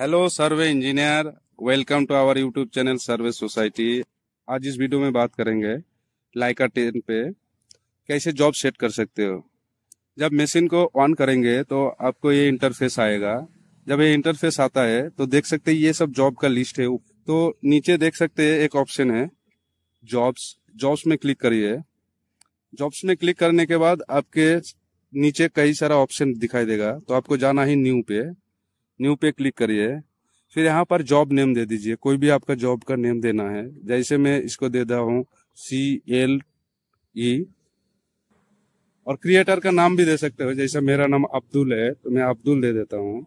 Hello survey engineer welcome to our YouTube channel survey society आज इस video में बात करेंगे लाइका टेन पे कैसे जॉब सेट कर सकते हो जब मशीन को ऑन करेंगे तो आपको ये इंटरफेस आएगा जब ये इंटरफेस आता है तो देख सकते हैं ये सब जॉब का लिस्ट है तो नीचे देख सकते हैं एक ऑप्शन है जॉब्स जॉब्स में क्लिक करिए जॉब्स में क्लिक करने के बाद आपके नीचे कई सारा ऑप्शन दिखाई देगा तो आपको जाना ही new pay new pay click करिए फिर यहाँ पर जॉब नेम दे दीजिए कोई भी आपका जॉब का नेम देना है जैसे मैं इसको दे रहा हूँ सी एल ई और क्रिएटर का नाम भी दे सकते हो जैसे मेरा नाम अब्दुल है तो मैं अब्दुल दे देता हूँ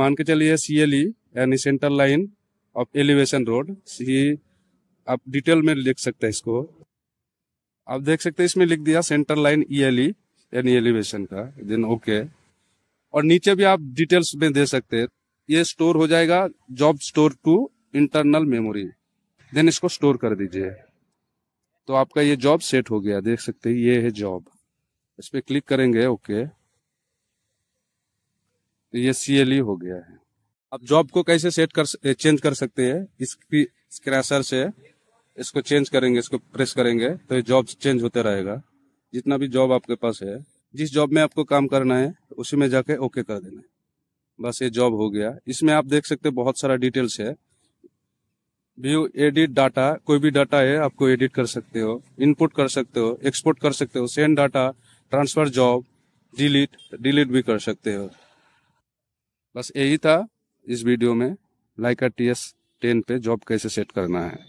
मान के चलिए सी एल ई यानी central line of elevation road सी आप डिटेल में लिख सकते हैं इसको आप देख सकते हैं इसमें लिख दिया central line E L E यानी एलिवेशन का देन ओके okay. और नीचे भी आप डिटेल्स में दे सकते हैं ये स्टोर हो जाएगा job store to internal memory then इसको स्टोर कर दीजिए तो आपका ये जॉब सेट हो गया देख सकते हैं ये है जॉब इस पर क्लिक करेंगे ओके तो ये सी हो गया है अब जॉब को कैसे सेट कर चेंज कर सकते हैं इसकी स्क्रैशर से इसको चेंज करेंगे इसको प्रेस करेंगे तो ये जॉब चेंज होते रहेगा जितना भी जॉब आपके पास है जिस जॉब में आपको काम करना है उसी में जाके ओके कर देना है बस ये जॉब हो गया इसमें आप देख सकते बहुत सारा डिटेल्स है व्यू एडिट डाटा कोई भी डाटा है आपको एडिट कर सकते हो इनपुट कर सकते हो एक्सपोर्ट कर सकते हो send data transfer job delete delete भी कर सकते हो बस यही था इस वीडियो में लाइका टी एस टेन पे जॉब कैसे सेट करना है